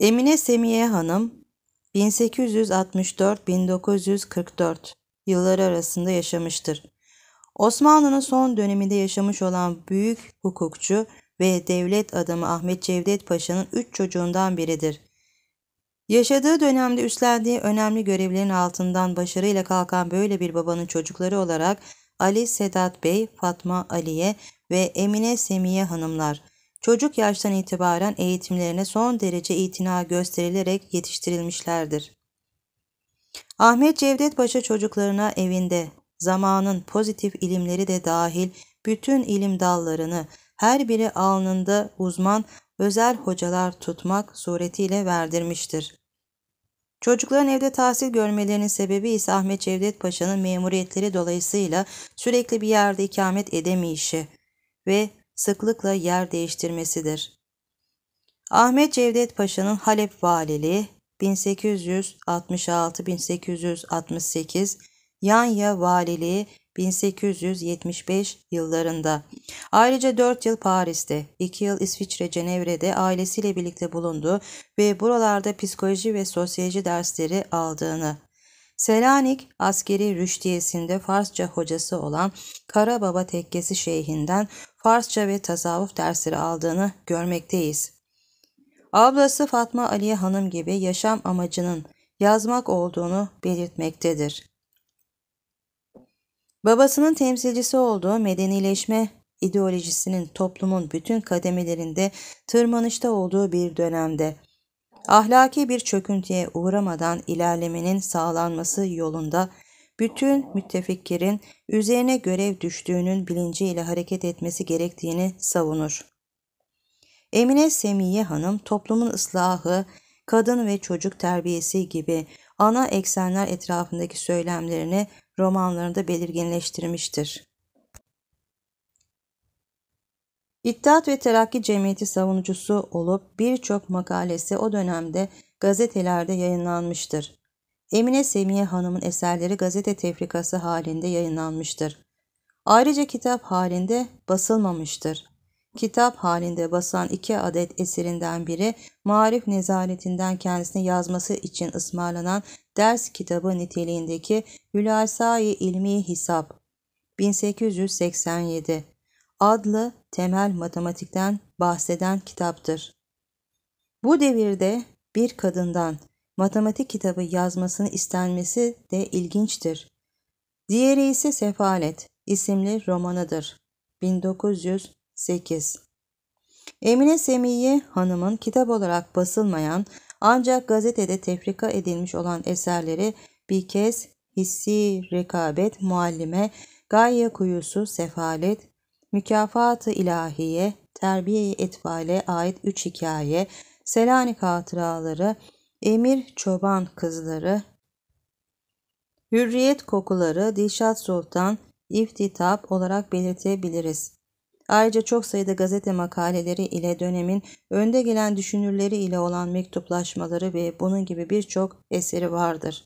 Emine Semiye Hanım 1864-1944 yılları arasında yaşamıştır. Osmanlı'nın son döneminde yaşamış olan büyük hukukçu ve devlet adamı Ahmet Cevdet Paşa'nın üç çocuğundan biridir. Yaşadığı dönemde üstlendiği önemli görevlerin altından başarıyla kalkan böyle bir babanın çocukları olarak Ali Sedat Bey, Fatma Aliye ve Emine Semiye Hanımlar çocuk yaştan itibaren eğitimlerine son derece itina gösterilerek yetiştirilmişlerdir. Ahmet Cevdet Paşa çocuklarına evinde zamanın pozitif ilimleri de dahil bütün ilim dallarını her biri alnında uzman özel hocalar tutmak suretiyle verdirmiştir. Çocukların evde tahsil görmelerinin sebebi ise Ahmet Cevdet Paşa'nın memuriyetleri dolayısıyla sürekli bir yerde ikamet edemeyişi ve sıklıkla yer değiştirmesidir. Ahmet Cevdet Paşa'nın Halep valiliği 1866-1868, Yanya valiliği 1875 yıllarında. Ayrıca 4 yıl Paris'te, 2 yıl İsviçre Cenevre'de ailesiyle birlikte bulundu ve buralarda psikoloji ve sosyoloji dersleri aldığını Selanik askeri rüştiyesinde Farsça hocası olan Karababa Tekkesi Şeyhinden Farsça ve tasavvuf dersleri aldığını görmekteyiz. Ablası Fatma Aliye Hanım gibi yaşam amacının yazmak olduğunu belirtmektedir. Babasının temsilcisi olduğu medenileşme ideolojisinin toplumun bütün kademelerinde tırmanışta olduğu bir dönemde ahlaki bir çöküntüye uğramadan ilerlemenin sağlanması yolunda bütün müttefiklerin üzerine görev düştüğünün bilinciyle hareket etmesi gerektiğini savunur. Emine Semiye Hanım toplumun ıslahı, kadın ve çocuk terbiyesi gibi ana eksenler etrafındaki söylemlerini romanlarında belirginleştirmiştir. İttihat ve Terakki Cemiyeti savunucusu olup birçok makalesi o dönemde gazetelerde yayınlanmıştır. Emine Semiye Hanım'ın eserleri gazete tefrikası halinde yayınlanmıştır. Ayrıca kitap halinde basılmamıştır. Kitap halinde basan iki adet eserinden biri marif nezaretinden kendisine yazması için ısmarlanan ders kitabı niteliğindeki Hülasai İlmi Hisap 1887 adlı temel matematikten bahseden kitaptır. Bu devirde bir kadından matematik kitabı yazmasını istenmesi de ilginçtir. Diğeri ise Sefalet isimli romanıdır. 1908 Emine Semiye Hanım'ın kitap olarak basılmayan ancak gazetede tefrika edilmiş olan eserleri bir kez Hissi Rekabet, Muallime, Gaye Kuyusu, Sefalet, Mükafat-ı İlahiye, Terbiye-i Etfale ait üç hikaye, Selanik hatıraları, Emir Çoban kızları, Hürriyet kokuları, Dilşat Sultan, iftitap olarak belirtebiliriz. Ayrıca çok sayıda gazete makaleleri ile dönemin önde gelen düşünürleri ile olan mektuplaşmaları ve bunun gibi birçok eseri vardır.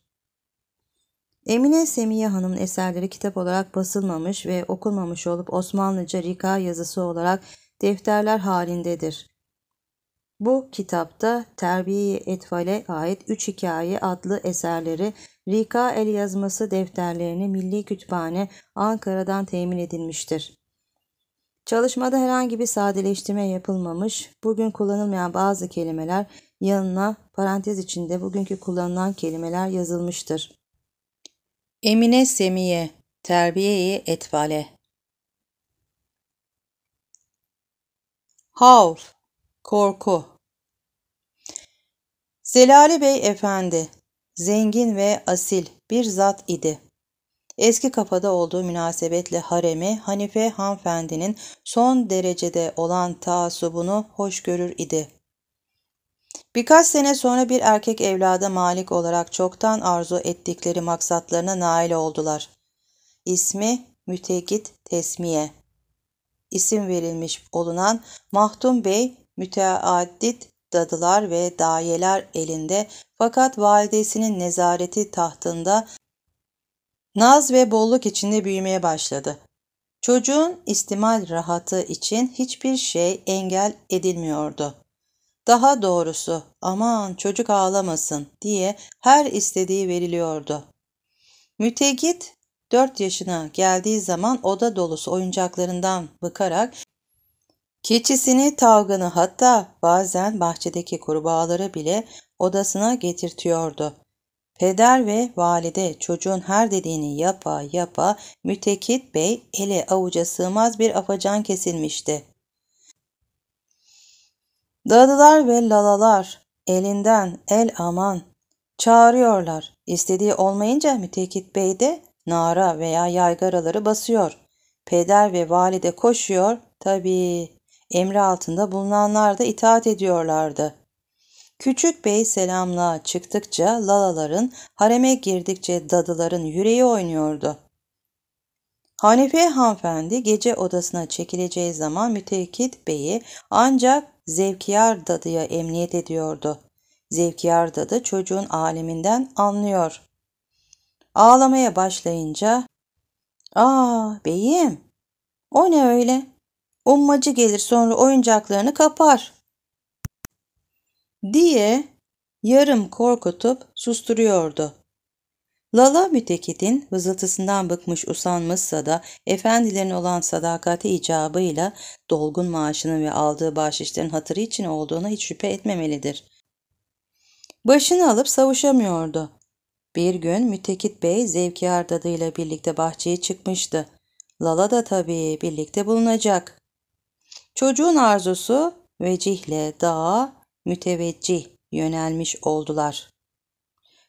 Emine Semiye Hanım'ın eserleri kitap olarak basılmamış ve okunmamış olup Osmanlıca Rika yazısı olarak defterler halindedir. Bu kitapta Terbiye-i Etval'e ait Üç Hikaye adlı eserleri Rika el yazması defterlerini Milli Kütüphane Ankara'dan temin edilmiştir. Çalışmada herhangi bir sadeleştirme yapılmamış, bugün kullanılmayan bazı kelimeler yanına parantez içinde bugünkü kullanılan kelimeler yazılmıştır. Emine Semiye terbiye Etvale Havl Korku Zelali Bey Efendi zengin ve asil bir zat idi. Eski kafada olduğu münasebetle haremi Hanife hanfendinin son derecede olan taasubunu hoş görür idi. Birkaç sene sonra bir erkek evlada malik olarak çoktan arzu ettikleri maksatlarına nail oldular. İsmi Mütegit Tesmiye. İsim verilmiş olunan Mahdum Bey müteaddit dadılar ve dayeler elinde fakat validesinin nezareti tahtında naz ve bolluk içinde büyümeye başladı. Çocuğun istimal rahatı için hiçbir şey engel edilmiyordu. Daha doğrusu aman çocuk ağlamasın diye her istediği veriliyordu. Mütegit 4 yaşına geldiği zaman oda dolusu oyuncaklarından bıkarak keçisini, tavganı hatta bazen bahçedeki kurbağaları bile odasına getirtiyordu. Peder ve valide çocuğun her dediğini yapa yapa Mütekit Bey ele avuca sığmaz bir afacan kesilmişti. Dadılar ve lalalar elinden el aman çağırıyorlar. İstediği olmayınca Mütekit Bey de nara veya yaygaraları basıyor. Peder ve valide koşuyor. Tabii emri altında bulunanlar da itaat ediyorlardı. Küçük bey selamla çıktıkça lalaların, hareme girdikçe dadıların yüreği oynuyordu. Hanife hanımefendi gece odasına çekileceği zaman mütekit beyi ancak Zevkiyar Dadı'ya emniyet ediyordu. Zevkiyar Dadı çocuğun aleminden anlıyor. Ağlamaya başlayınca ''Aa beyim, o ne öyle? Ummacı gelir sonra oyuncaklarını kapar.'' diye yarım korkutup susturuyordu. Lala mütekidin vızıltısından bıkmış usanmışsa da efendilerin olan sadakati icabıyla dolgun maaşının ve aldığı bahşişlerin hatırı için olduğuna hiç şüphe etmemelidir. Başını alıp savuşamıyordu. Bir gün Mütekit Bey zevkiyar dadıyla birlikte bahçeye çıkmıştı. Lala da tabii birlikte bulunacak. Çocuğun arzusu vecihle dağa müteveccih yönelmiş oldular.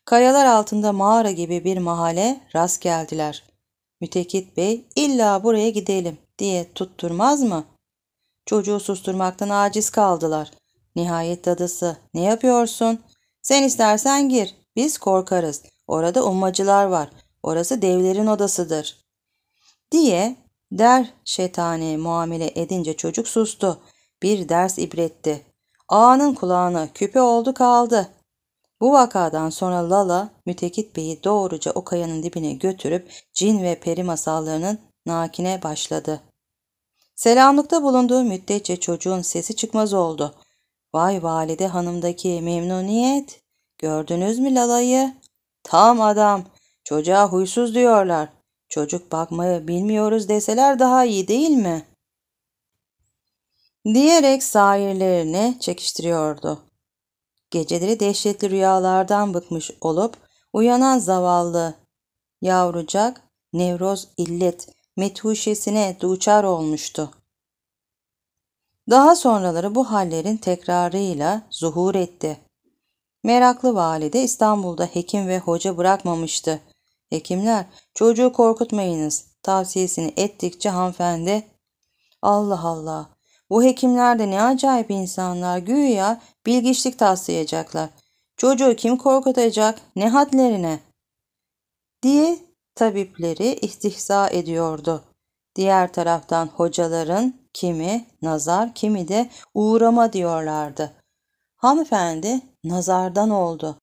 Kayalar altında mağara gibi bir mahale rast geldiler. Mütekit Bey illa buraya gidelim diye tutturmaz mı? Çocuğu susturmaktan aciz kaldılar. Nihayet dadısı ne yapıyorsun? Sen istersen gir biz korkarız. Orada ummacılar var. Orası devlerin odasıdır. Diye der şeytani muamele edince çocuk sustu. Bir ders ibretti. Ağanın kulağına küpe oldu kaldı. Bu vakadan sonra Lala, Mütekit Bey'i doğruca o kayanın dibine götürüp cin ve peri masallarının nakine başladı. Selamlıkta bulunduğu müddetçe çocuğun sesi çıkmaz oldu. Vay valide hanımdaki memnuniyet. Gördünüz mü Lala'yı? Tam adam. Çocuğa huysuz diyorlar. Çocuk bakmayı bilmiyoruz deseler daha iyi değil mi? Diyerek sahirlerini çekiştiriyordu. Geceleri dehşetli rüyalardan bıkmış olup uyanan zavallı yavrucak nevroz illet metuşesine duçar olmuştu. Daha sonraları bu hallerin tekrarıyla zuhur etti. Meraklı valide İstanbul'da hekim ve hoca bırakmamıştı. Hekimler çocuğu korkutmayınız tavsiyesini ettikçe hanımefendi Allah Allah bu hekimler de ne acayip insanlar güya bilgiçlik taslayacaklar. Çocuğu kim korkutacak ne hadlerine diye tabipleri istihza ediyordu. Diğer taraftan hocaların kimi nazar kimi de uğrama diyorlardı. Hanımefendi nazardan oldu.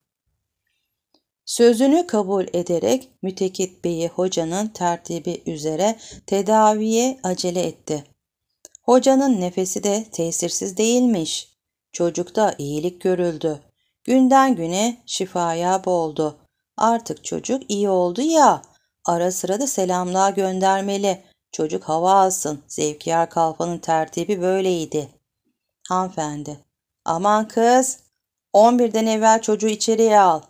Sözünü kabul ederek Mütekit Bey'i hocanın tertibi üzere tedaviye acele etti.'' Hocanın nefesi de tesirsiz değilmiş. Çocukta iyilik görüldü. Günden güne şifaya boldu. Artık çocuk iyi oldu ya. Ara sıra da selamlığa göndermeli. Çocuk hava alsın. Zevkiyar kalfanın tertibi böyleydi. Hanımefendi. Aman kız. 11'den evvel çocuğu içeriye al.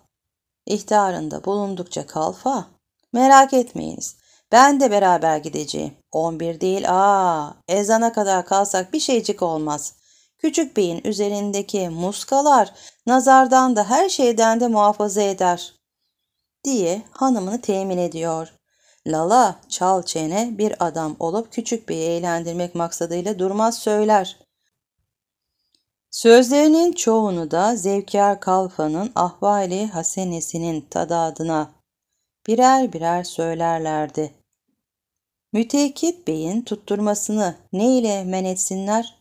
İhtarında bulundukça kalfa. Merak etmeyiniz. Ben de beraber gideceğim. 11 değil aa ezana kadar kalsak bir şeycik olmaz. Küçük beyin üzerindeki muskalar nazardan da her şeyden de muhafaza eder diye hanımını temin ediyor. Lala çal çene bir adam olup küçük beyi eğlendirmek maksadıyla durmaz söyler. Sözlerinin çoğunu da Zevkiyar Kalfa'nın Ahvali Hasenesi'nin tadadına birer birer söylerlerdi. Müteekit beyin tutturmasını ne ile men etsinler?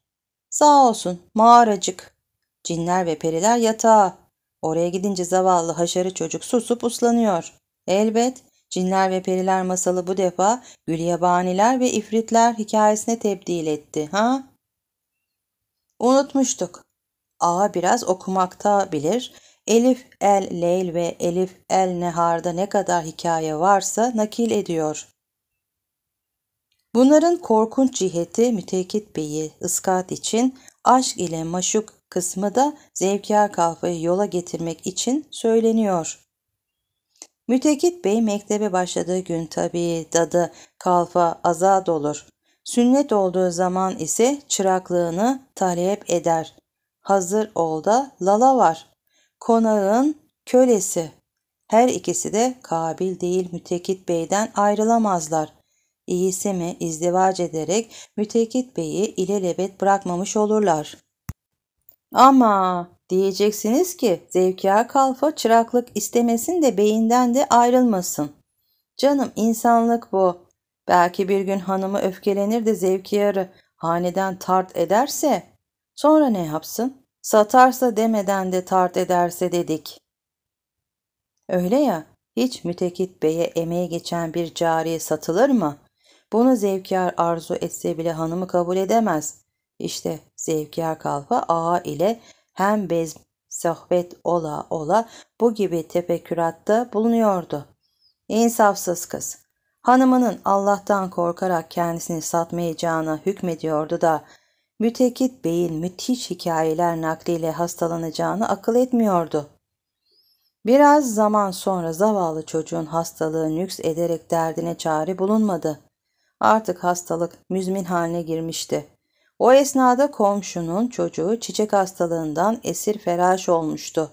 Sağ olsun mağaracık. Cinler ve periler yatağa. Oraya gidince zavallı haşarı çocuk susup uslanıyor. Elbet cinler ve periler masalı bu defa gülyabaniler ve ifritler hikayesine tebdil etti. Ha? Unutmuştuk. Ağa biraz okumakta bilir. Elif el Leyl ve Elif el Nehar'da ne kadar hikaye varsa nakil ediyor.'' Bunların korkunç ciheti Mütekit Bey'i ıskat için aşk ile maşuk kısmı da zevkiyar kalfayı yola getirmek için söyleniyor. Mütekit Bey mektebe başladığı gün tabii dadı kalfa azad olur. Sünnet olduğu zaman ise çıraklığını talep eder. Hazır olda lala var. Konağın kölesi. Her ikisi de kabil değil Mütekit Bey'den ayrılamazlar. İyisi mi izdivac ederek Mütekit Bey'i ilelebet bırakmamış olurlar. Ama diyeceksiniz ki Zevkiyar Kalfa çıraklık istemesin de beyinden de ayrılmasın. Canım insanlık bu. Belki bir gün hanımı öfkelenir de Zevkiyar'ı haneden tart ederse sonra ne yapsın? Satarsa demeden de tart ederse dedik. Öyle ya hiç mütekit beye emeği geçen bir cariye satılır mı? Bunu zevkiyar arzu etse bile hanımı kabul edemez. İşte zevkiyar kalfa ağa ile hem bez sohbet ola ola bu gibi tefekküratta bulunuyordu. İnsafsız kız. Hanımının Allah'tan korkarak kendisini satmayacağına hükmediyordu da mütekit beyin müthiş hikayeler nakliyle hastalanacağını akıl etmiyordu. Biraz zaman sonra zavallı çocuğun hastalığı nüks ederek derdine çare bulunmadı. Artık hastalık müzmin haline girmişti. O esnada komşunun çocuğu çiçek hastalığından esir feraş olmuştu.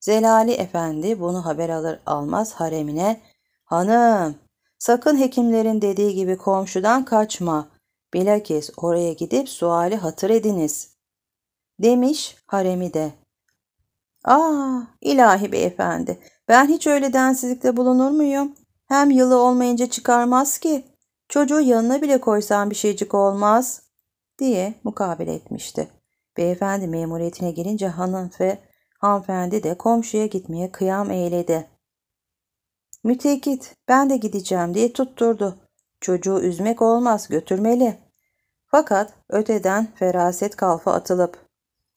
Zelali Efendi bunu haber alır almaz haremine ''Hanım, sakın hekimlerin dediği gibi komşudan kaçma. Bilakis oraya gidip suali hatır ediniz.'' demiş haremi de. ''Aa, ilahi beyefendi, ben hiç öyle densizlikte bulunur muyum? Hem yılı olmayınca çıkarmaz ki. Çocuğu yanına bile koysan bir şeycik olmaz diye mukabele etmişti. Beyefendi memuriyetine gelince hanım ve hanımefendi de komşuya gitmeye kıyam eyledi. Mütekit ben de gideceğim diye tutturdu. Çocuğu üzmek olmaz götürmeli. Fakat öteden feraset kalfa atılıp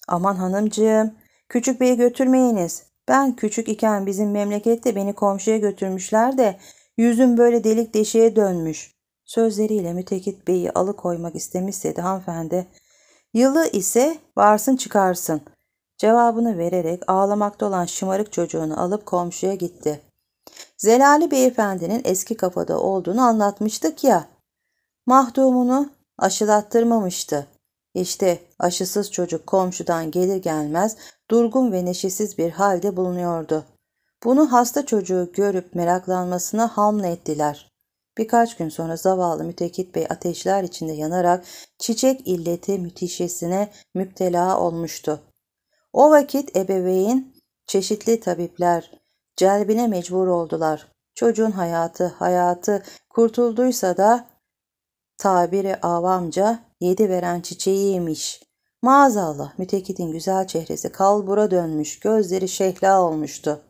aman hanımcığım küçük beyi götürmeyiniz ben küçük iken bizim memlekette beni komşuya götürmüşler de yüzüm böyle delik deşiğe dönmüş. Sözleriyle mütekit beyi alıkoymak istemişse de hanımefendi yılı ise varsın çıkarsın cevabını vererek ağlamakta olan şımarık çocuğunu alıp komşuya gitti. Zelali beyefendinin eski kafada olduğunu anlatmıştık ya. Mahdumunu aşılattırmamıştı. İşte aşısız çocuk komşudan gelir gelmez durgun ve neşesiz bir halde bulunuyordu. Bunu hasta çocuğu görüp meraklanmasına hamle ettiler. Birkaç gün sonra zavallı Mütekit Bey ateşler içinde yanarak çiçek illeti müthişesine müptela olmuştu. O vakit ebeveyn çeşitli tabipler celbine mecbur oldular. Çocuğun hayatı, hayatı kurtulduysa da tabiri avamca yedi veren çiçeğiymiş. Maazallah mütekitin güzel çehresi kalbura dönmüş, gözleri şehla olmuştu.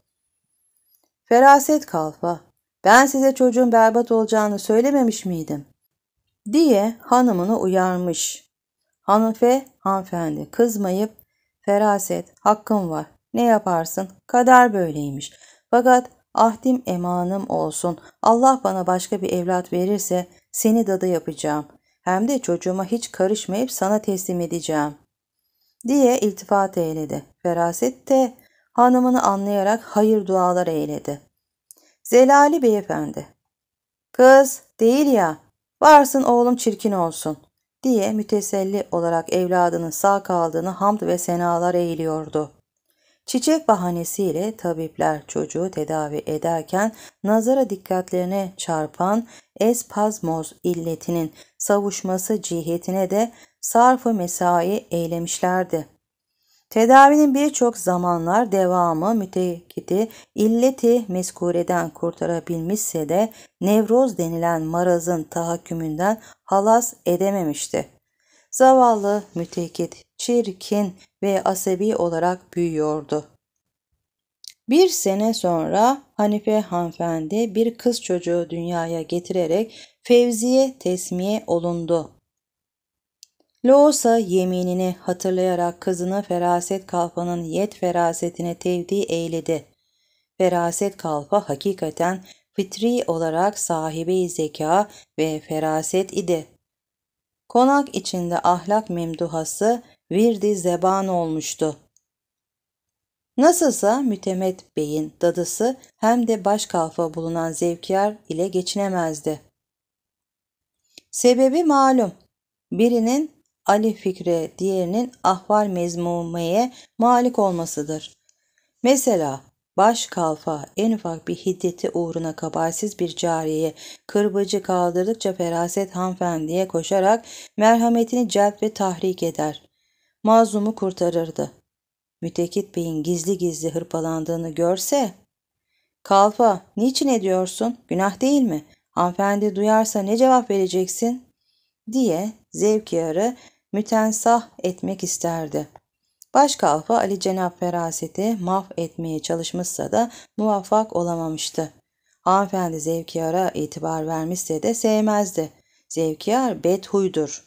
Feraset kalfa, ben size çocuğun berbat olacağını söylememiş miydim? diye hanımını uyarmış. Hanife hanımefendi kızmayıp feraset hakkım var ne yaparsın kader böyleymiş. Fakat ahdim emanım olsun Allah bana başka bir evlat verirse seni dadı yapacağım. Hem de çocuğuma hiç karışmayıp sana teslim edeceğim diye iltifat eyledi. Feraset de hanımını anlayarak hayır dualar eyledi. Zelali beyefendi. Kız değil ya varsın oğlum çirkin olsun diye müteselli olarak evladının sağ kaldığını hamd ve senalar eğiliyordu. Çiçek bahanesiyle tabipler çocuğu tedavi ederken nazara dikkatlerine çarpan espazmoz illetinin savuşması cihetine de sarfı mesai eylemişlerdi. Tedavinin birçok zamanlar devamı mütekidi illeti meskureden kurtarabilmişse de nevroz denilen marazın tahakkümünden halas edememişti. Zavallı mütekit çirkin ve asebi olarak büyüyordu. Bir sene sonra Hanife hanımefendi bir kız çocuğu dünyaya getirerek Fevziye tesmiye olundu. Loosa yeminini hatırlayarak kızını feraset kalfanın yet ferasetine tevdi eyledi. Feraset kalfa hakikaten fitri olarak sahibi zeka ve feraset idi. Konak içinde ahlak memduhası virdi zeban olmuştu. Nasılsa Mütemet Bey'in dadısı hem de baş kalfa bulunan zevkiyar ile geçinemezdi. Sebebi malum. Birinin Ali fikre, diğerinin ahval mezmumeye malik olmasıdır. Mesela baş kalfa en ufak bir hiddeti uğruna kabarsiz bir cariye kırbacı kaldırdıkça feraset hanfendiye koşarak merhametini celp ve tahrik eder. Mazlumu kurtarırdı. Mütekit Bey'in gizli gizli hırpalandığını görse Kalfa, niçin ediyorsun? Günah değil mi? Hanımefendi duyarsa ne cevap vereceksin? diye zevkiyarı mütensah etmek isterdi. Başkalfa Ali Cenab feraseti maf etmeye çalışmışsa da muvaffak olamamıştı. Hanımefendi zevkiyara itibar vermişse de sevmezdi. Zevkiyar bedhuydur.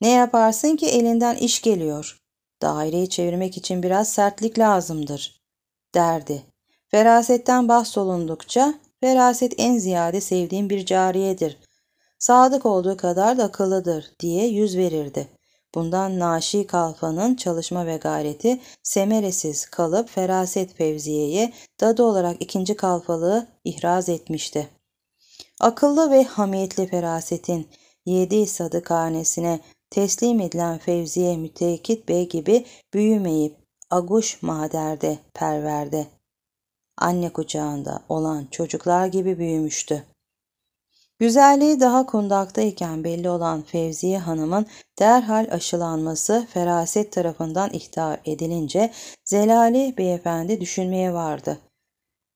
Ne yaparsın ki elinden iş geliyor. Daireyi çevirmek için biraz sertlik lazımdır, derdi. Ferasetten bahsolundukça feraset en ziyade sevdiğim bir cariyedir sadık olduğu kadar da akıllıdır diye yüz verirdi. Bundan Naşi Kalfa'nın çalışma ve gayreti semeresiz kalıp feraset Fevziye'ye dadı olarak ikinci kalfalığı ihraz etmişti. Akıllı ve hamiyetli ferasetin yedi sadıkhanesine teslim edilen Fevziye Müteekit Bey gibi büyümeyip aguş maderde perverde anne kucağında olan çocuklar gibi büyümüştü. Güzelliği daha kundaktayken belli olan Fevziye Hanım'ın derhal aşılanması feraset tarafından ihtar edilince Zelali beyefendi düşünmeye vardı.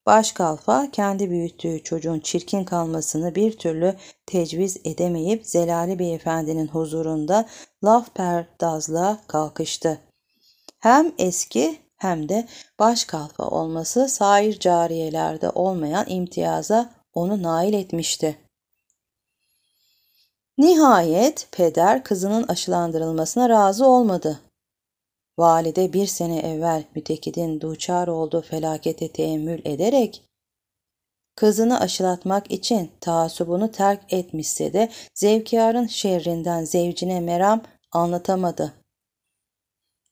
Başkalfa kendi büyüttüğü çocuğun çirkin kalmasını bir türlü tecviz edemeyip Zelali beyefendinin huzurunda laf perdazla kalkıştı. Hem eski hem de başkalfa olması sair cariyelerde olmayan imtiyaza onu nail etmişti. Nihayet peder kızının aşılandırılmasına razı olmadı. Valide bir sene evvel mütekidin duçar olduğu felakete teemmül ederek kızını aşılatmak için taassubunu terk etmişse de zevkiyarın şerrinden zevcine meram anlatamadı.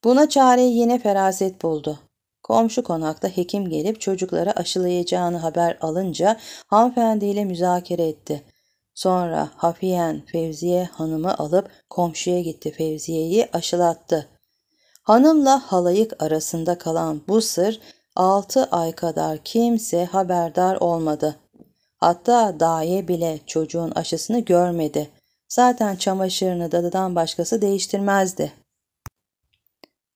Buna çareyi yine feraset buldu. Komşu konakta hekim gelip çocuklara aşılayacağını haber alınca hanımefendiyle müzakere etti. Sonra hafiyen Fevziye hanımı alıp komşuya gitti Fevziye'yi aşılattı. Hanımla halayık arasında kalan bu sır 6 ay kadar kimse haberdar olmadı. Hatta daye bile çocuğun aşısını görmedi. Zaten çamaşırını dadıdan başkası değiştirmezdi.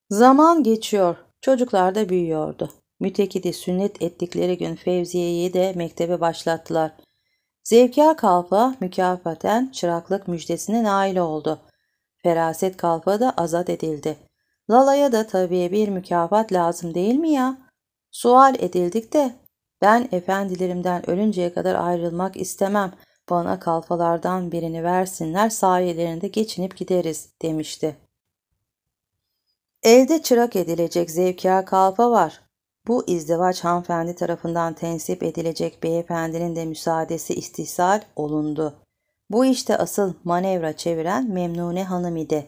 Zaman geçiyor. Çocuklar da büyüyordu. Mütekidi sünnet ettikleri gün Fevziye'yi de mektebe başlattılar. Zevkar Kalfa mükafaten çıraklık müjdesine nail oldu. Feraset Kalfa da azat edildi. Lala'ya da tabii bir mükafat lazım değil mi ya? Sual edildik de ben efendilerimden ölünceye kadar ayrılmak istemem. Bana kalfalardan birini versinler sayelerinde geçinip gideriz demişti. Elde çırak edilecek zevkar kalfa var. Bu izdivaç hanımefendi tarafından tensip edilecek beyefendinin de müsaadesi istihsal olundu. Bu işte asıl manevra çeviren Memnune Hanım idi.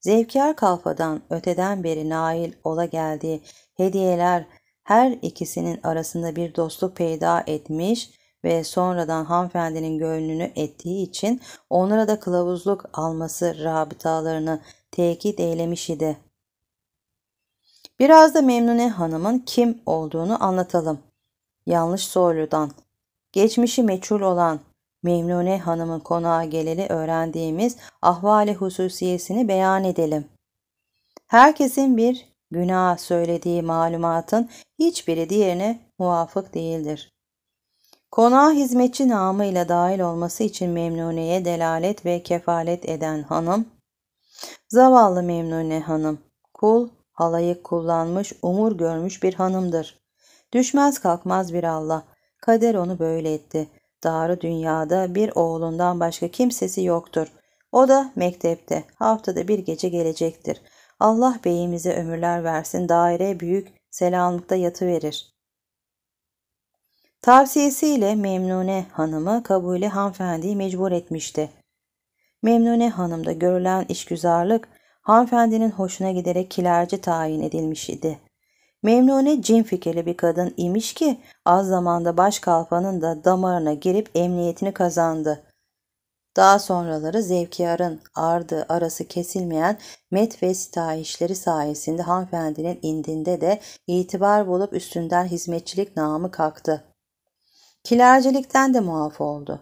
Zevkiyar kalfadan öteden beri nail ola geldiği hediyeler her ikisinin arasında bir dostluk peyda etmiş ve sonradan hanımefendinin gönlünü ettiği için onlara da kılavuzluk alması rabıtalarını tekit eylemiş idi. Biraz da Memnune Hanım'ın kim olduğunu anlatalım. Yanlış soyludan, geçmişi meçhul olan Memnune Hanım'ın konağa geleli öğrendiğimiz ahvali hususiyesini beyan edelim. Herkesin bir günah söylediği malumatın hiçbiri diğerine muvafık değildir. Konağa hizmetçi namıyla dahil olması için Memnune'ye delalet ve kefalet eden hanım, zavallı Memnune Hanım, kul halayı kullanmış, umur görmüş bir hanımdır. Düşmez kalkmaz bir Allah. Kader onu böyle etti. Darı dünyada bir oğlundan başka kimsesi yoktur. O da mektepte. Haftada bir gece gelecektir. Allah beyimize ömürler versin. Daire büyük selamlıkta yatıverir. Tavsiyesiyle Memnune Hanım'ı kabulü hanımefendiyi mecbur etmişti. Memnune Hanım'da görülen işgüzarlık hanımefendinin hoşuna giderek kilerci tayin edilmiş idi. Memnune cin fikirli bir kadın imiş ki az zamanda baş kalfanın da damarına girip emniyetini kazandı. Daha sonraları zevkiyarın ardı arası kesilmeyen met ve sitayişleri sayesinde hanımefendinin indinde de itibar bulup üstünden hizmetçilik namı kalktı. Kilercilikten de muaf oldu.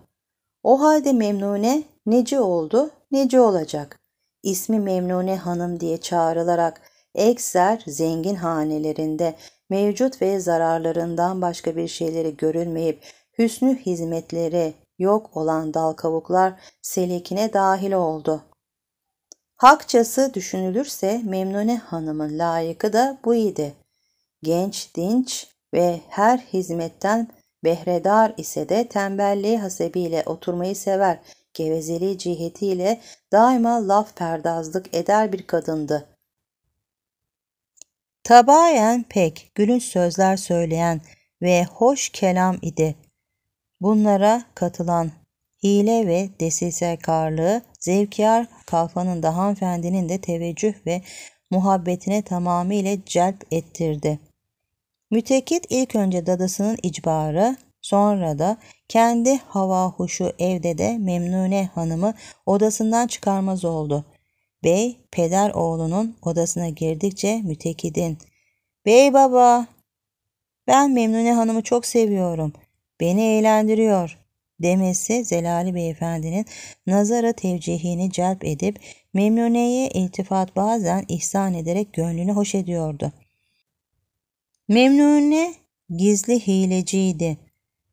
O halde memnune neci oldu, neci olacak ismi Memnune Hanım diye çağrılarak Ekser zengin hanelerinde mevcut ve zararlarından başka bir şeyleri görülmeyip hüsnü hizmetleri yok olan dal kavuklar selekine dahil oldu. Hakçası düşünülürse Memnune Hanım'ın layıkı da bu idi. Genç, dinç ve her hizmetten behredar ise de tembelliği hasebiyle oturmayı sever gevezeli cihetiyle daima laf perdazlık eder bir kadındı. Tabayen pek gülünç sözler söyleyen ve hoş kelam idi. Bunlara katılan hile ve desisekarlığı zevkiyar kalfanın da hanımefendinin de teveccüh ve muhabbetine tamamıyla celp ettirdi. Mütekit ilk önce dadasının icbarı, Sonra da kendi hava huşu evde de Memnune hanımı odasından çıkarmaz oldu. Bey peder oğlunun odasına girdikçe mütekidin. Bey baba ben Memnune hanımı çok seviyorum. Beni eğlendiriyor demesi Zelali beyefendinin nazara tevcihini celp edip Memnune'ye iltifat bazen ihsan ederek gönlünü hoş ediyordu. Memnune gizli hileciydi.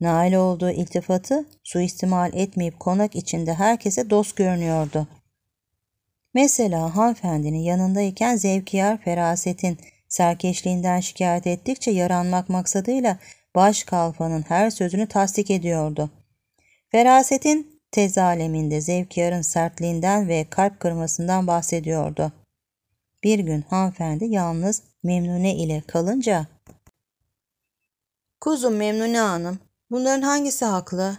Nail olduğu iltifatı suistimal etmeyip konak içinde herkese dost görünüyordu. Mesela hanımefendinin yanındayken zevkiyar ferasetin serkeşliğinden şikayet ettikçe yaranmak maksadıyla baş kalfanın her sözünü tasdik ediyordu. Ferasetin tez aleminde zevkiyarın sertliğinden ve kalp kırmasından bahsediyordu. Bir gün hanımefendi yalnız Memnune ile kalınca ''Kuzum Memnune Hanım, Bunların hangisi haklı?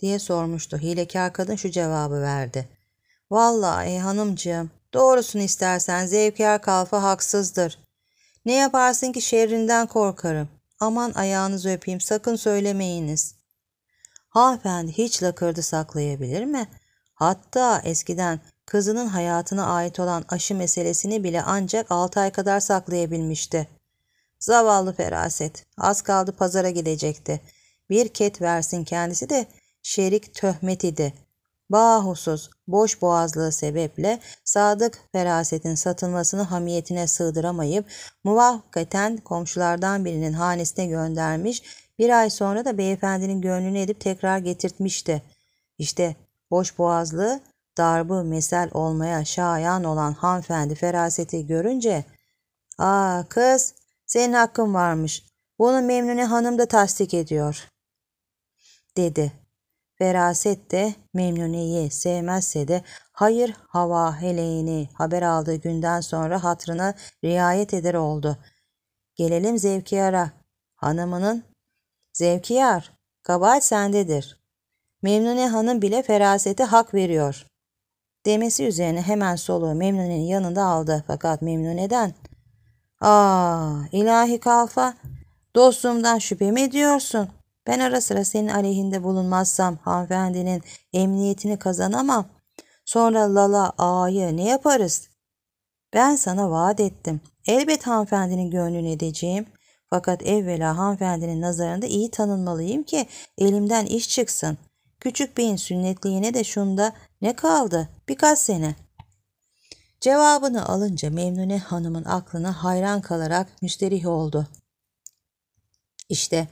diye sormuştu. Hilekar kadın şu cevabı verdi. Vallahi hanımcığım doğrusunu istersen zevkiyar kalfa haksızdır. Ne yaparsın ki şerrinden korkarım. Aman ayağınızı öpeyim sakın söylemeyiniz. Hanımefendi hiç lakırdı saklayabilir mi? Hatta eskiden kızının hayatına ait olan aşı meselesini bile ancak 6 ay kadar saklayabilmişti. Zavallı feraset. Az kaldı pazara gidecekti bir ket versin kendisi de şerik töhmet idi. Bahusuz boş boğazlığı sebeple sadık ferasetin satılmasını hamiyetine sığdıramayıp muvakkaten komşulardan birinin hanesine göndermiş bir ay sonra da beyefendinin gönlünü edip tekrar getirtmişti. İşte boş boğazlığı darbı mesel olmaya şayan olan hanımefendi feraseti görünce ''Aa kız senin hakkın varmış. Bunu Memnune Hanım da tasdik ediyor.'' dedi. Veraset de Memnune'yi sevmezse de hayır hava heleğini haber aldığı günden sonra hatrına riayet eder oldu. Gelelim Zevkiyar'a. Hanımının Zevkiyar, kabahat sendedir. Memnune Hanım bile ferasete hak veriyor. Demesi üzerine hemen soluğu Memnune'nin yanında aldı. Fakat Memnune'den ah ilahi kalfa, dostumdan şüphe mi ediyorsun?'' Ben ara sıra senin aleyhinde bulunmazsam hanımefendinin emniyetini kazanamam. Sonra Lala ağayı ne yaparız? Ben sana vaat ettim. Elbet hanımefendinin gönlünü edeceğim. Fakat evvela hanımefendinin nazarında iyi tanınmalıyım ki elimden iş çıksın. Küçük beyin sünnetliğine de şunda ne kaldı? Birkaç sene. Cevabını alınca Memnune Hanım'ın aklına hayran kalarak müsterih oldu. İşte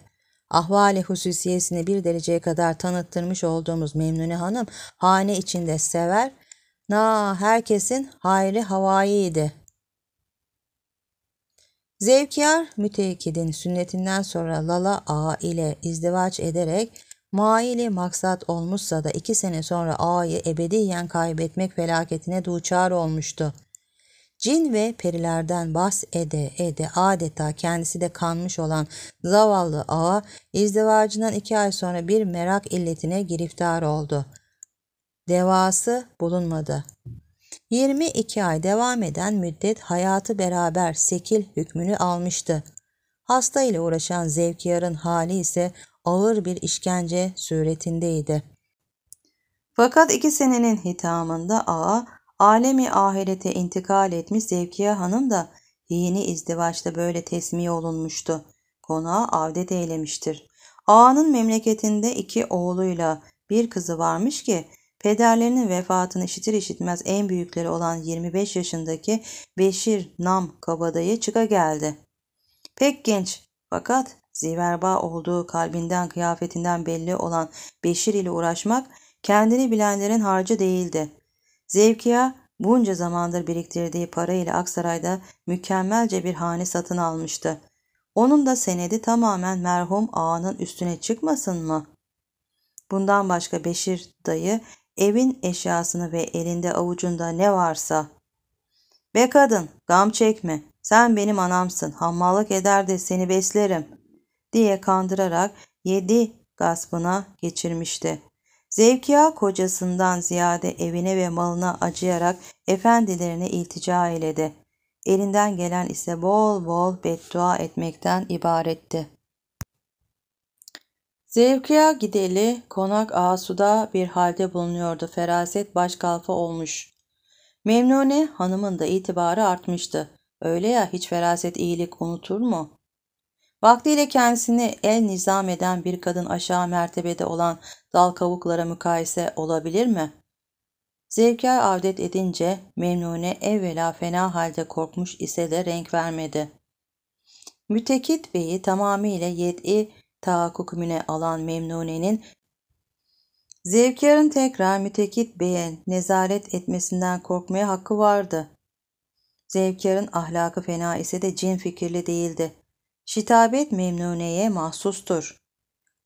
ahvali hususiyesini bir dereceye kadar tanıttırmış olduğumuz Memnune Hanım hane içinde sever, na herkesin hayri havaiydi. Zevkiyar müteekidin sünnetinden sonra Lala Ağa ile izdivaç ederek maili maksat olmuşsa da iki sene sonra Ağa'yı ebediyen kaybetmek felaketine duçar olmuştu.'' Cin ve perilerden bahsede ede adeta kendisi de kanmış olan zavallı ağa izdivacından iki ay sonra bir merak illetine giriftar oldu. Devası bulunmadı. 22 ay devam eden müddet hayatı beraber sekil hükmünü almıştı. Hasta ile uğraşan zevkiyarın hali ise ağır bir işkence suretindeydi. Fakat iki senenin hitamında ağa alemi ahirete intikal etmiş Zevkiye Hanım da yeni izdivaçta böyle tesmiye olunmuştu. Konağa avdet eylemiştir. Ağanın memleketinde iki oğluyla bir kızı varmış ki pederlerinin vefatını işitir işitmez en büyükleri olan 25 yaşındaki Beşir Nam Kabadayı çıka geldi. Pek genç fakat ziverba olduğu kalbinden kıyafetinden belli olan Beşir ile uğraşmak kendini bilenlerin harcı değildi. Zevkiya bunca zamandır biriktirdiği para ile Aksaray'da mükemmelce bir hane satın almıştı. Onun da senedi tamamen merhum ağanın üstüne çıkmasın mı? Bundan başka Beşir dayı evin eşyasını ve elinde avucunda ne varsa. Be kadın gam çekme sen benim anamsın hammallık eder de seni beslerim diye kandırarak yedi gaspına geçirmişti. Zevkiya kocasından ziyade evine ve malına acıyarak efendilerine iltica eyledi. Elinden gelen ise bol bol beddua etmekten ibaretti. Zevkiya gideli konak asuda bir halde bulunuyordu. Feraset başkalfa olmuş. Memnune hanımın da itibarı artmıştı. Öyle ya hiç feraset iyilik unutur mu? Vaktiyle kendisini el nizam eden bir kadın aşağı mertebede olan dal kavuklara mukayese olabilir mi? Zevke avdet edince Memnune evvela fena halde korkmuş ise de renk vermedi. Mütekit Bey'i tamamıyla yedi tahakkukmüne alan Memnune'nin Zevkar'ın tekrar Mütekit Bey'e nezaret etmesinden korkmaya hakkı vardı. Zevkar'ın ahlakı fena ise de cin fikirli değildi şitabet memnuneye mahsustur.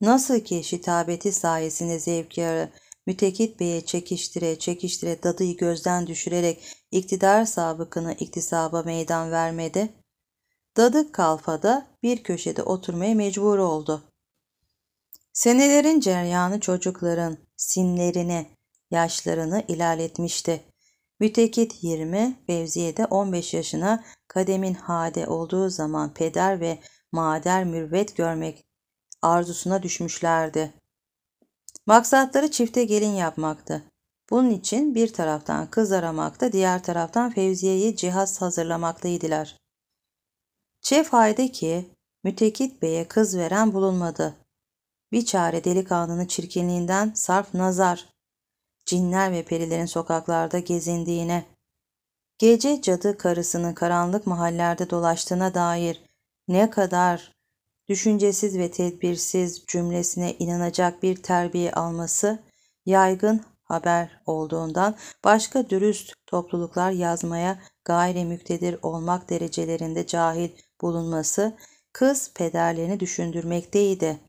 Nasıl ki şitabeti sayesinde zevkiyarı mütekit beye çekiştire çekiştire dadıyı gözden düşürerek iktidar sabıkını iktisaba meydan vermedi, dadık kalfada bir köşede oturmaya mecbur oldu. Senelerin ceryanı çocukların sinlerini, yaşlarını ilerletmişti. Mütekit 20, Fevziye'de 15 yaşına kademin hade olduğu zaman peder ve mader mürvet görmek arzusuna düşmüşlerdi. Maksatları çifte gelin yapmaktı. Bunun için bir taraftan kız aramakta, diğer taraftan Fevziye'yi cihaz hazırlamaktaydılar. Çefhay'daki Mütekit Bey'e kız veren bulunmadı. Bir çare delikanlının çirkinliğinden sarf nazar cinler ve perilerin sokaklarda gezindiğine, gece cadı karısının karanlık mahallerde dolaştığına dair ne kadar düşüncesiz ve tedbirsiz cümlesine inanacak bir terbiye alması yaygın haber olduğundan başka dürüst topluluklar yazmaya gayri müktedir olmak derecelerinde cahil bulunması kız pederlerini düşündürmekteydi.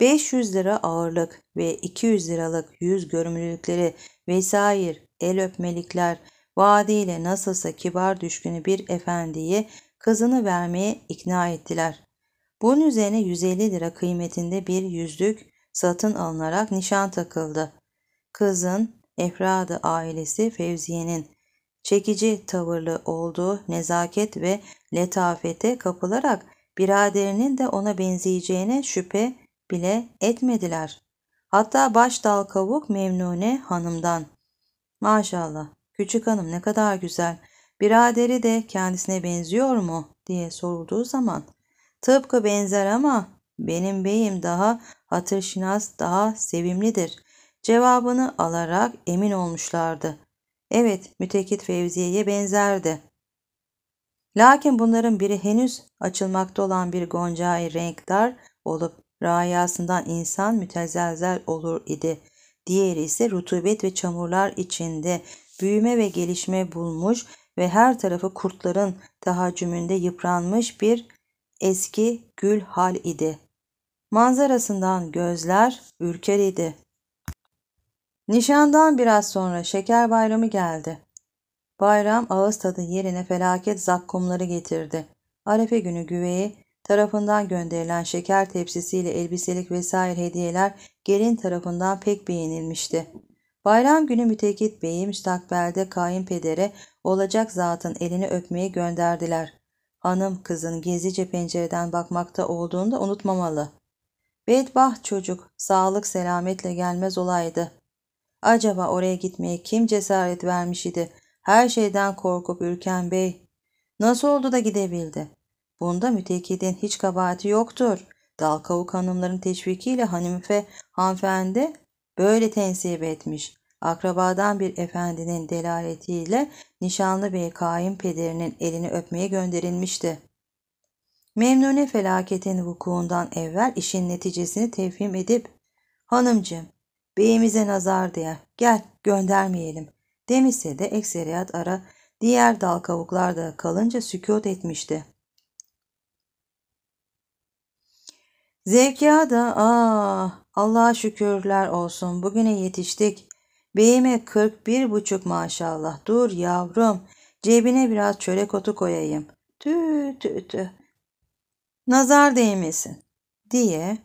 500 lira ağırlık ve 200 liralık yüz görümlülükleri vesair el öpmelikler vaadiyle nasılsa kibar düşkünü bir efendiyi kızını vermeye ikna ettiler. Bunun üzerine 150 lira kıymetinde bir yüzlük satın alınarak nişan takıldı. Kızın Efradı ailesi Fevziye'nin çekici tavırlı olduğu nezaket ve letafete kapılarak biraderinin de ona benzeyeceğine şüphe bile etmediler. Hatta baş dal kavuk Memnune hanımdan. Maşallah küçük hanım ne kadar güzel. Biraderi de kendisine benziyor mu diye sorulduğu zaman tıpkı benzer ama benim beyim daha hatırşinas daha sevimlidir cevabını alarak emin olmuşlardı. Evet mütekit Fevziye'ye benzerdi. Lakin bunların biri henüz açılmakta olan bir goncai renkdar olup rayasından insan mütezelzel olur idi. Diğeri ise rutubet ve çamurlar içinde büyüme ve gelişme bulmuş ve her tarafı kurtların tahaccümünde yıpranmış bir eski gül hal idi. Manzarasından gözler ürker idi. Nişandan biraz sonra şeker bayramı geldi. Bayram ağız tadı yerine felaket zakkumları getirdi. Arefe günü güveyi tarafından gönderilen şeker tepsisiyle elbiselik vesaire hediyeler gelin tarafından pek beğenilmişti. Bayram günü Mütekit Bey'i müstakbelde kayınpedere olacak zatın elini öpmeye gönderdiler. Hanım kızın gizlice pencereden bakmakta olduğunu da unutmamalı. Bedbaht çocuk sağlık selametle gelmez olaydı. Acaba oraya gitmeye kim cesaret vermiş idi? Her şeyden korkup ürken bey. Nasıl oldu da gidebildi? Bunda mütekidin hiç kabahati yoktur. Dal kavuk hanımların teşvikiyle Hanife hanımefendi böyle tensip etmiş. Akrabadan bir efendinin delaletiyle nişanlı bey kayınpederinin elini öpmeye gönderilmişti. Memnune felaketin vukuundan evvel işin neticesini tevhim edip ''Hanımcığım, beyimize nazar diye gel göndermeyelim.'' demişse de ekseriyat ara diğer dal kavuklar da kalınca sükut etmişti.'' Zevkiya da ah Allah'a şükürler olsun bugüne yetiştik. Beyime 41 buçuk maşallah dur yavrum cebine biraz çörek otu koyayım. Tü tü tü nazar değmesin diye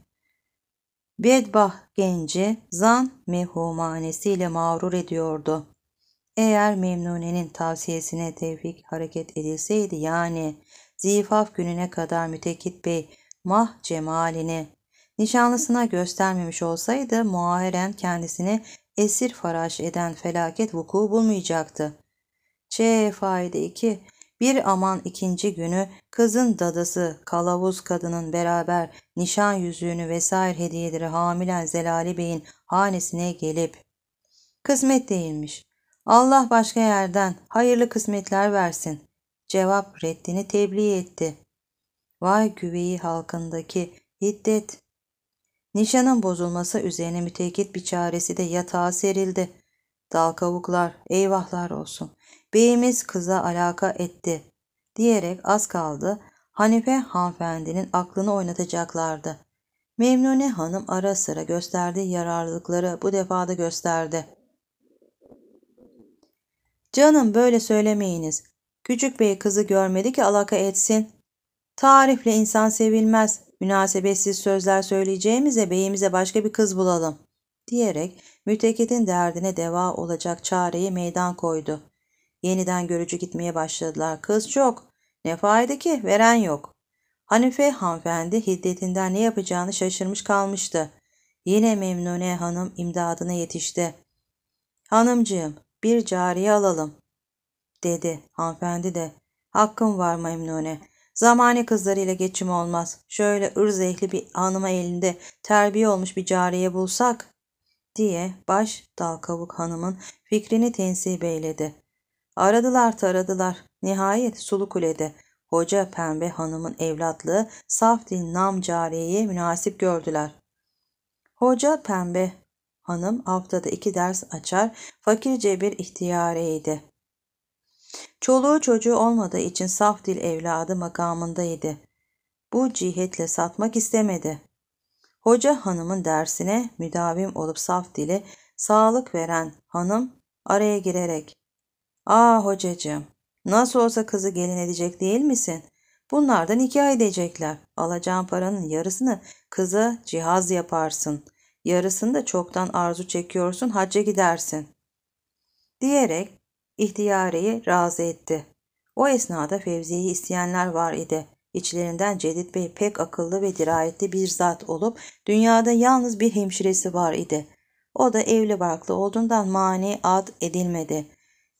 bedbah genci zan mehumanesiyle mağrur ediyordu. Eğer Memnune'nin tavsiyesine tevfik hareket edilseydi yani zifaf gününe kadar Mütekit Bey mah cemalini. Nişanlısına göstermemiş olsaydı muaheren kendisini esir faraş eden felaket vuku bulmayacaktı. Ç faide 2 bir aman ikinci günü kızın dadısı kalavuz kadının beraber nişan yüzüğünü vesaire hediyeleri hamilen Zelali Bey'in hanesine gelip kısmet değilmiş. Allah başka yerden hayırlı kısmetler versin. Cevap reddini tebliğ etti. Vay güveyi halkındaki hiddet. Nişanın bozulması üzerine mütekit bir çaresi de yatağa serildi. Dal kavuklar, eyvahlar olsun. Beyimiz kıza alaka etti. Diyerek az kaldı Hanife hanımefendinin aklını oynatacaklardı. Memnune hanım ara sıra gösterdiği yararlılıkları bu defada gösterdi. Canım böyle söylemeyiniz. Küçük bey kızı görmedi ki alaka etsin. Tarifle insan sevilmez, münasebetsiz sözler söyleyeceğimize beyimize başka bir kız bulalım diyerek mütekitin derdine deva olacak çareyi meydan koydu. Yeniden görücü gitmeye başladılar. Kız çok. Ne fayda ki veren yok. Hanife hanımefendi hiddetinden ne yapacağını şaşırmış kalmıştı. Yine Memnune hanım imdadına yetişti. Hanımcığım bir cariye alalım dedi hanımefendi de. Hakkım var Memnune. Zamane kızlarıyla geçim olmaz. Şöyle ırz ehli bir hanıma elinde terbiye olmuş bir cariye bulsak diye baş dal kavuk hanımın fikrini tensip eyledi. Aradılar taradılar. Nihayet Sulu Kule'de Hoca Pembe Hanım'ın evlatlığı saf din nam cariyeye münasip gördüler. Hoca Pembe Hanım haftada iki ders açar, fakirce bir ihtiyareydi. Çoluğu çocuğu olmadığı için saf dil evladı makamındaydı. Bu cihetle satmak istemedi. Hoca hanımın dersine müdavim olup saf dili sağlık veren hanım araya girerek ''Aa ah hocacığım, nasıl olsa kızı gelin edecek değil misin? Bunlardan iki ay edecekler. Alacağın paranın yarısını kıza cihaz yaparsın. Yarısını da çoktan arzu çekiyorsun, hacca gidersin.'' diyerek İhtiyare'yi razı etti. O esnada Fevzi'yi isteyenler var idi. İçlerinden Cedit Bey pek akıllı ve dirayetli bir zat olup dünyada yalnız bir hemşiresi var idi. O da evli barklı olduğundan mani ad edilmedi.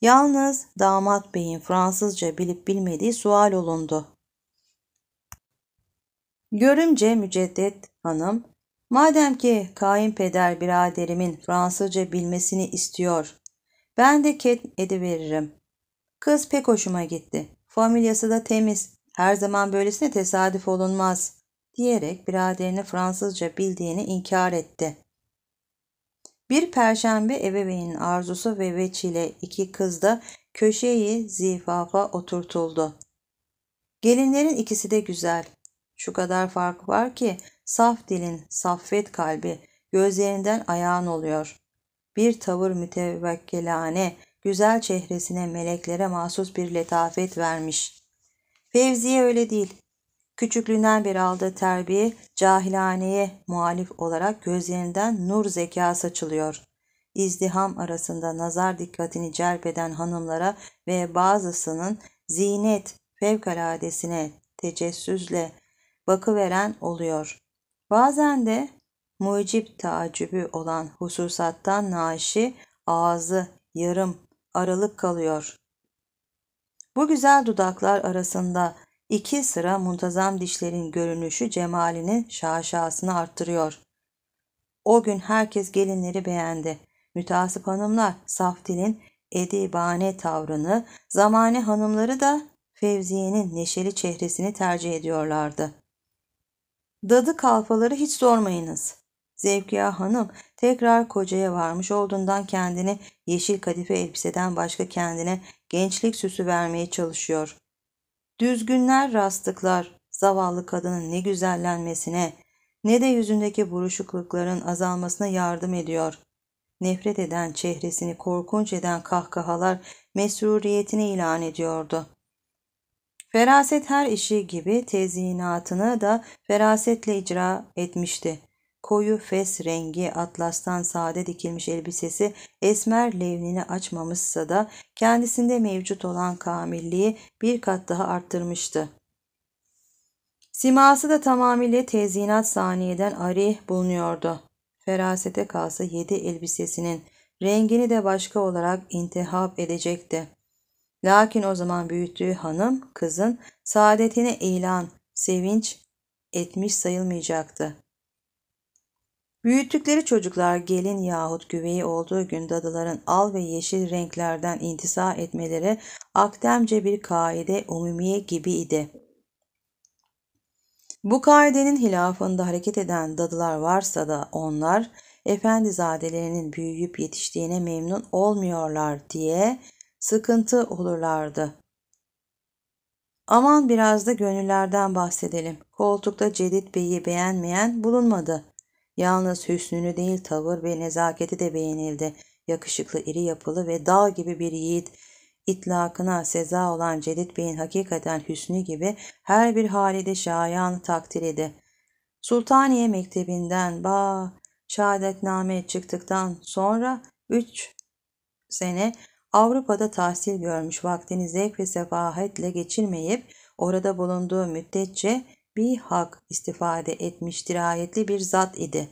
Yalnız damat beyin Fransızca bilip bilmediği sual olundu. Görümce Müceddet Hanım, madem ki kayınpeder biraderimin Fransızca bilmesini istiyor ben de ket ediveririm. Kız pek hoşuma gitti. Familyası da temiz. Her zaman böylesine tesadüf olunmaz diyerek biraderini Fransızca bildiğini inkar etti. Bir perşembe ebeveynin arzusu ve veçile iki kız da köşeyi zifafa oturtuldu. Gelinlerin ikisi de güzel. Şu kadar fark var ki saf dilin saffet kalbi gözlerinden ayağın oluyor bir tavır mütevekkelane, güzel çehresine meleklere mahsus bir letafet vermiş. Fevziye öyle değil. Küçüklüğünden beri aldığı terbiye cahilaneye muhalif olarak gözlerinden nur zeka saçılıyor. İzdiham arasında nazar dikkatini celp eden hanımlara ve bazısının zinet fevkaladesine tecessüzle bakıveren oluyor. Bazen de mucip tacibi olan hususattan naşi, ağzı yarım aralık kalıyor. Bu güzel dudaklar arasında iki sıra muntazam dişlerin görünüşü cemalinin şaşasını arttırıyor. O gün herkes gelinleri beğendi. Mütasip hanımlar Saftil'in edibane tavrını, zamane hanımları da Fevziye'nin neşeli çehresini tercih ediyorlardı. Dadı kalfaları hiç sormayınız. Zevkiya Hanım tekrar kocaya varmış olduğundan kendini yeşil kadife elbiseden başka kendine gençlik süsü vermeye çalışıyor. Düzgünler rastıklar zavallı kadının ne güzellenmesine ne de yüzündeki buruşuklukların azalmasına yardım ediyor. Nefret eden çehresini korkunç eden kahkahalar mesruriyetini ilan ediyordu. Feraset her işi gibi tezyinatını da ferasetle icra etmişti koyu fes rengi atlastan sade dikilmiş elbisesi esmer levnini açmamışsa da kendisinde mevcut olan kamilliği bir kat daha arttırmıştı. Siması da tamamıyla tezinat saniyeden arı bulunuyordu. Ferasete kalsa yedi elbisesinin rengini de başka olarak intihap edecekti. Lakin o zaman büyüttüğü hanım, kızın saadetini ilan, sevinç etmiş sayılmayacaktı. Büyüttükleri çocuklar gelin yahut güveyi olduğu gün dadıların al ve yeşil renklerden intisa etmeleri akdemce bir kaide umumiye gibi idi. Bu kaidenin hilafında hareket eden dadılar varsa da onlar efendizadelerinin büyüyüp yetiştiğine memnun olmuyorlar diye sıkıntı olurlardı. Aman biraz da gönüllerden bahsedelim. Koltukta Cedit Bey'i beğenmeyen bulunmadı. Yalnız hüsnünü değil tavır ve nezaketi de beğenildi. Yakışıklı, iri yapılı ve dağ gibi bir yiğit itlakına seza olan Cedid Bey'in hakikaten hüsnü gibi her bir halide şayan takdir edi. Sultaniye Mektebinden ba şehadetname çıktıktan sonra üç sene Avrupa'da tahsil görmüş vaktini zevk ve sefahetle geçirmeyip orada bulunduğu müddetçe bir hak istifade etmiş dirayetli bir zat idi.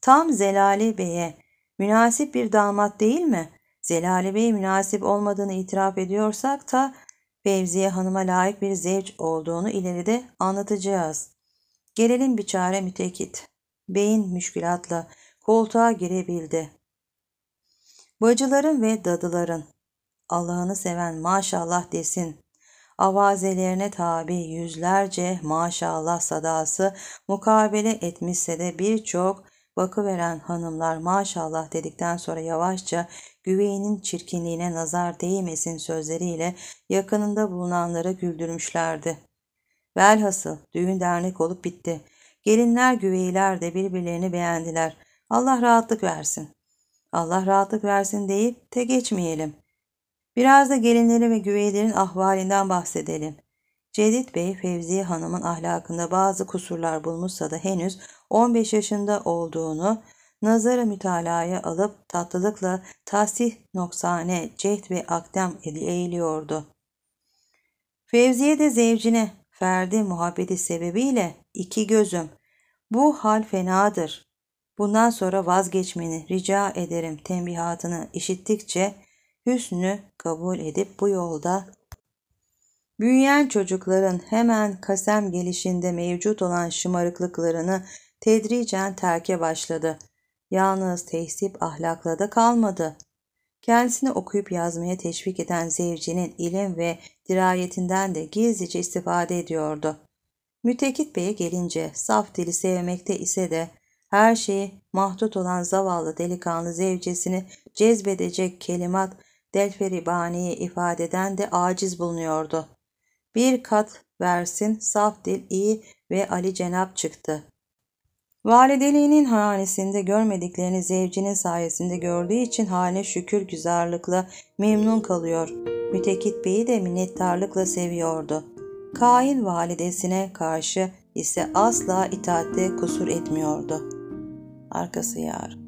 Tam Zelali Bey'e münasip bir damat değil mi? Zelali Bey münasip olmadığını itiraf ediyorsak da Fevziye Hanım'a layık bir zevç olduğunu ileride anlatacağız. Gelelim bir çare mütekit. Beyin müşkülatla koltuğa girebildi. Bacıların ve dadıların Allah'ını seven maşallah desin avazelerine tabi yüzlerce maşallah sadası mukabele etmişse de birçok bakıveren hanımlar maşallah dedikten sonra yavaşça güveyinin çirkinliğine nazar değmesin sözleriyle yakınında bulunanları güldürmüşlerdi. Velhasıl düğün dernek olup bitti. Gelinler güveyler de birbirlerini beğendiler. Allah rahatlık versin. Allah rahatlık versin deyip te geçmeyelim. Biraz da gelinleri ve güveylerin ahvalinden bahsedelim. Cedit Bey Fevziye Hanım'ın ahlakında bazı kusurlar bulmuşsa da henüz 15 yaşında olduğunu nazara mütalaya alıp tatlılıkla tahsih noksane cehd ve akdem eğiliyordu. Fevziye de zevcine ferdi muhabbeti sebebiyle iki gözüm bu hal fenadır. Bundan sonra vazgeçmeni rica ederim tembihatını işittikçe hüsnü kabul edip bu yolda büyüyen çocukların hemen kasem gelişinde mevcut olan şımarıklıklarını tedricen terke başladı. Yalnız tehsip ahlakla da kalmadı. Kendisini okuyup yazmaya teşvik eden zevcinin ilim ve dirayetinden de gizlice istifade ediyordu. Mütekit Bey'e gelince saf dili sevmekte ise de her şeyi mahdut olan zavallı delikanlı zevcesini cezbedecek kelimat delferibaniyi ifade eden de aciz bulunuyordu. Bir kat versin saf dil iyi ve Ali Cenap çıktı. Valideliğinin hanesinde görmediklerini zevcinin sayesinde gördüğü için hane şükür güzarlıkla memnun kalıyor. Mütekit Bey'i de minnettarlıkla seviyordu. Kain validesine karşı ise asla itaatte kusur etmiyordu. Arkası yar.